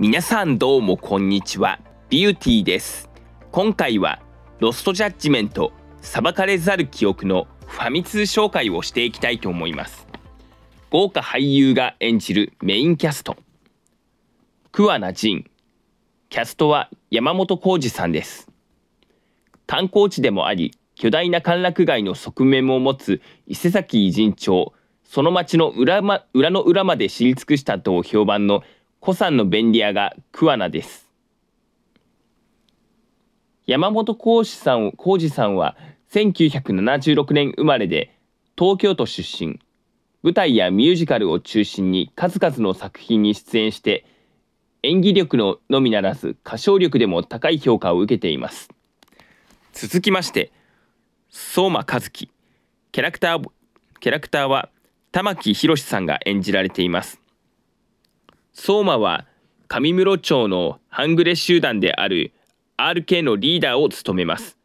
皆さんどうもこんにちは。ビューティーです。今回は、ロストジャッジメント、裁かれざる記憶のファミ通紹介をしていきたいと思います。豪華俳優が演じるメインキャスト。桑名仁。キャストは山本浩二さんです。観光地でもあり、巨大な歓楽街の側面も持つ伊勢崎偉人町、その町の裏,、ま、裏の裏まで知り尽くしたと評判の古参の便利屋が桑名です。山本浩二さん浩二さんは1976年生まれで東京都出身。舞台やミュージカルを中心に数々の作品に出演して演技力ののみならず歌唱力でも高い評価を受けています。続きまして相馬和樹キャラクターキャラクターは玉木宏さんが演じられています。相馬は上室町の半グレ集団である RK のリーダーを務めます。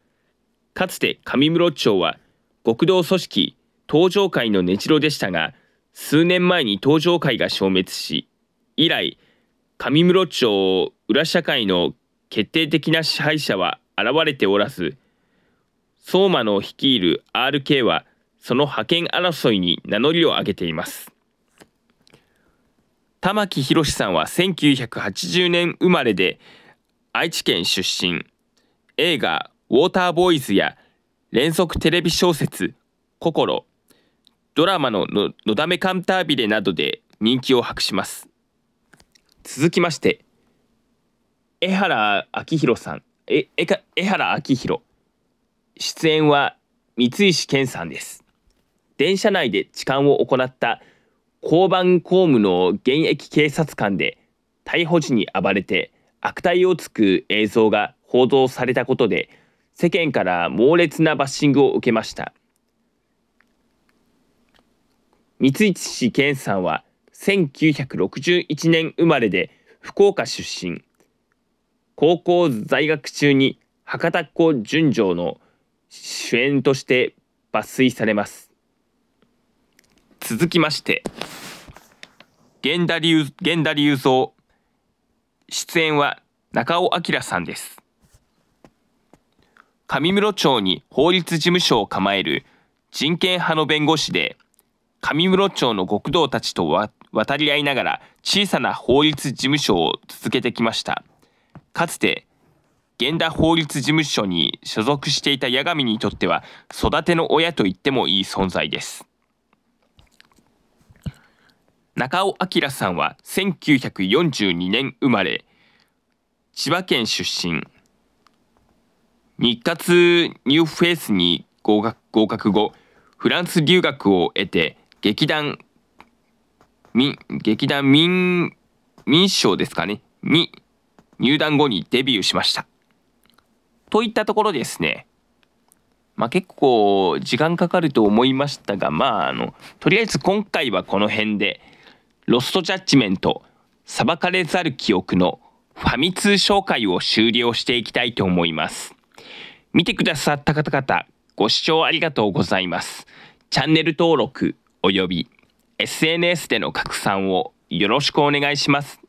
かつて上室町は極道組織東上会の根城でしたが、数年前に東上会が消滅し、以来、上室町裏社会の決定的な支配者は現れておらず、相馬の率いる RK はその覇権争いに名乗りを上げています。玉木宏さんは1980年生まれで愛知県出身映画「ウォーターボーイズ」や連続テレビ小説「心」ドラマのの「のだめカンタービレ」などで人気を博します続きまして江原明宏さんええか江原明宏出演は三石健さんです電車内で痴漢を行った「交番公務の現役警察官で逮捕時に暴れて悪態をつく映像が報道されたことで世間から猛烈なバッシングを受けました三市健さんは1961年生まれで福岡出身高校在学中に博多っ子純情の主演として抜粋されます続きまして源田流源田流蔵出演は中尾明さんです上室町に法律事務所を構える人権派の弁護士で上室町の極道たちと渡り合いながら小さな法律事務所を続けてきましたかつて源田法律事務所に所属していた八神にとっては育ての親と言ってもいい存在です中尾明さんは1942年生まれ、千葉県出身。日活ニューフェイスに合格合格後、フランス留学を得て、劇団、民、劇団民、民賞ですかね、に入団後にデビューしました。といったところですね。まあ、結構時間かかると思いましたが、まあ、あの、とりあえず今回はこの辺で、ロストジャッジメント、裁かれざる記憶のファミ通紹介を終了していきたいと思います。見てくださった方々、ご視聴ありがとうございます。チャンネル登録及び SNS での拡散をよろしくお願いします。